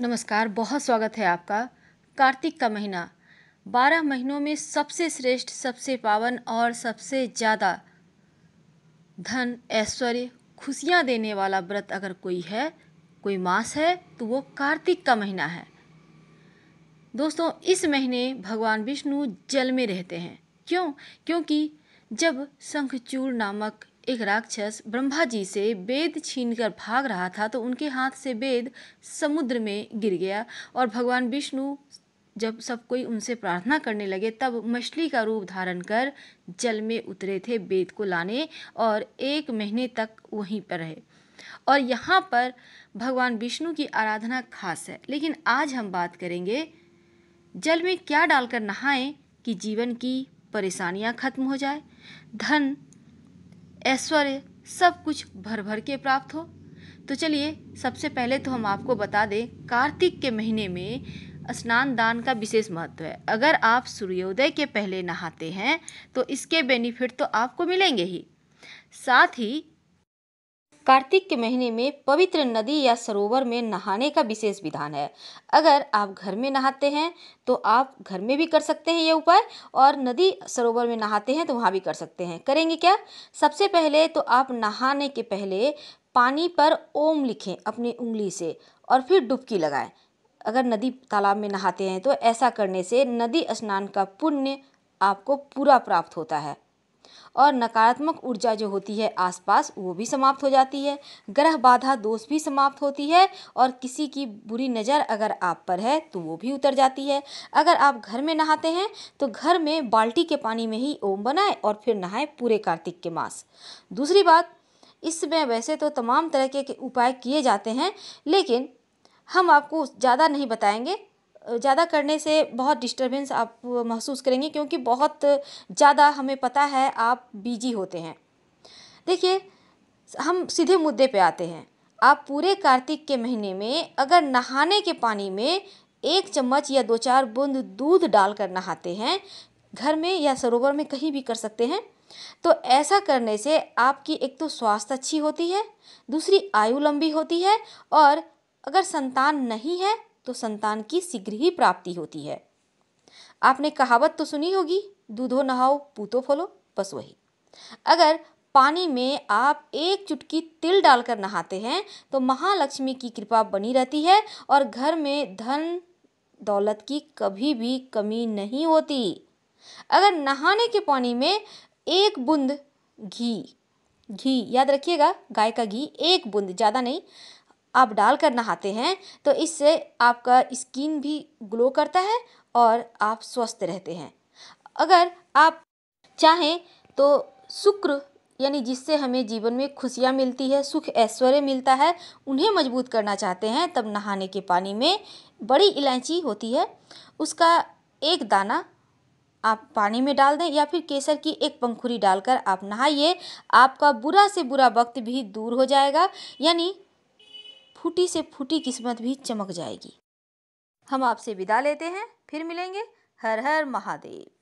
नमस्कार बहुत स्वागत है आपका कार्तिक का महीना बारह महीनों में सबसे श्रेष्ठ सबसे पावन और सबसे ज़्यादा धन ऐश्वर्य खुशियाँ देने वाला व्रत अगर कोई है कोई मास है तो वो कार्तिक का महीना है दोस्तों इस महीने भगवान विष्णु जल में रहते हैं क्यों क्योंकि जब शंखचूड़ नामक एक राक्षस ब्रह्मा जी से वेद छीनकर भाग रहा था तो उनके हाथ से वेद समुद्र में गिर गया और भगवान विष्णु जब सब कोई उनसे प्रार्थना करने लगे तब मछली का रूप धारण कर जल में उतरे थे वेद को लाने और एक महीने तक वहीं पर रहे और यहाँ पर भगवान विष्णु की आराधना खास है लेकिन आज हम बात करेंगे जल में क्या डालकर नहाएं कि जीवन की परेशानियाँ खत्म हो जाए धन ऐश्वर्य सब कुछ भर भर के प्राप्त हो तो चलिए सबसे पहले तो हम आपको बता दें कार्तिक के महीने में स्नान दान का विशेष महत्व है अगर आप सूर्योदय के पहले नहाते हैं तो इसके बेनिफिट तो आपको मिलेंगे ही साथ ही कार्तिक के महीने में पवित्र नदी या सरोवर में नहाने का विशेष विधान है अगर आप घर में नहाते हैं तो आप घर में भी कर सकते हैं ये उपाय और नदी सरोवर में नहाते हैं तो वहाँ भी कर सकते हैं करेंगे क्या सबसे पहले तो आप नहाने के पहले पानी पर ओम लिखें अपनी उंगली से और फिर डुबकी लगाएं अगर नदी तालाब में नहाते हैं तो ऐसा करने से नदी स्नान का पुण्य आपको पूरा प्राप्त होता है और नकारात्मक ऊर्जा जो होती है आसपास वो भी समाप्त हो जाती है ग्रह बाधा दोष भी समाप्त होती है और किसी की बुरी नज़र अगर आप पर है तो वो भी उतर जाती है अगर आप घर में नहाते हैं तो घर में बाल्टी के पानी में ही ओम बनाएं और फिर नहाए पूरे कार्तिक के मास दूसरी बात इसमें वैसे तो तमाम तरह के उपाय किए जाते हैं लेकिन हम आपको ज़्यादा नहीं बताएंगे ज़्यादा करने से बहुत डिस्टर्बेंस आप महसूस करेंगे क्योंकि बहुत ज़्यादा हमें पता है आप बिजी होते हैं देखिए हम सीधे मुद्दे पे आते हैं आप पूरे कार्तिक के महीने में अगर नहाने के पानी में एक चम्मच या दो चार बूंद दूध डालकर नहाते हैं घर में या सरोवर में कहीं भी कर सकते हैं तो ऐसा करने से आपकी एक तो स्वास्थ्य अच्छी होती है दूसरी आयु लंबी होती है और अगर संतान नहीं है तो संतान की शीघ्र ही प्राप्ति होती है आपने कहावत तो सुनी होगी दूधो नहाओ पूतो फलो बस वही अगर पानी में आप एक चुटकी तिल डालकर नहाते हैं तो महालक्ष्मी की कृपा बनी रहती है और घर में धन दौलत की कभी भी कमी नहीं होती अगर नहाने के पानी में एक बूंद घी घी याद रखिएगा गाय का घी एक बूंद ज़्यादा नहीं आप डालकर नहाते हैं तो इससे आपका स्किन भी ग्लो करता है और आप स्वस्थ रहते हैं अगर आप चाहें तो शुक्र यानी जिससे हमें जीवन में खुशियाँ मिलती है सुख ऐश्वर्य मिलता है उन्हें मजबूत करना चाहते हैं तब नहाने के पानी में बड़ी इलायची होती है उसका एक दाना आप पानी में डाल दें या फिर केसर की एक पंखुरी डालकर आप नहाइए आपका बुरा से बुरा वक्त भी दूर हो जाएगा यानी फूटी से फूटी किस्मत भी चमक जाएगी हम आपसे विदा लेते हैं फिर मिलेंगे हर हर महादेव